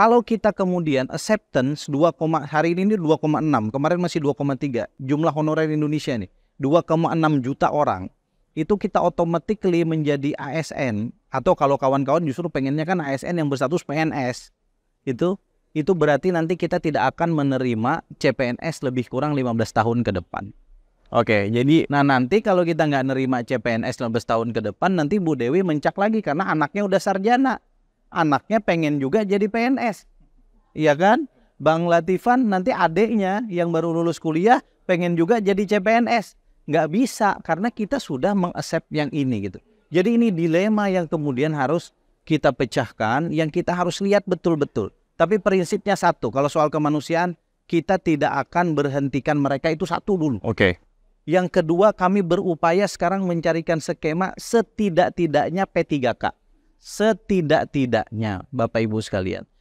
Kalau kita kemudian acceptance 2, hari ini 2,6, kemarin masih 2,3. Jumlah honorer Indonesia nih 2,6 juta orang. Itu kita automatically menjadi ASN atau kalau kawan-kawan justru pengennya kan ASN yang berstatus PNS. Itu itu berarti nanti kita tidak akan menerima CPNS lebih kurang 15 tahun ke depan. Oke, jadi nah nanti kalau kita nggak nerima CPNS 15 tahun ke depan, nanti Bu Dewi mencak lagi karena anaknya udah sarjana anaknya pengen juga jadi PNS. Iya kan? Bang Latifan nanti adiknya yang baru lulus kuliah pengen juga jadi CPNS. Nggak bisa karena kita sudah mengasep yang ini gitu. Jadi ini dilema yang kemudian harus kita pecahkan, yang kita harus lihat betul-betul. Tapi prinsipnya satu, kalau soal kemanusiaan kita tidak akan berhentikan mereka itu satu dulu. Oke. Okay. Yang kedua, kami berupaya sekarang mencarikan skema setidak-tidaknya P3K setidak-tidaknya Bapak Ibu sekalian.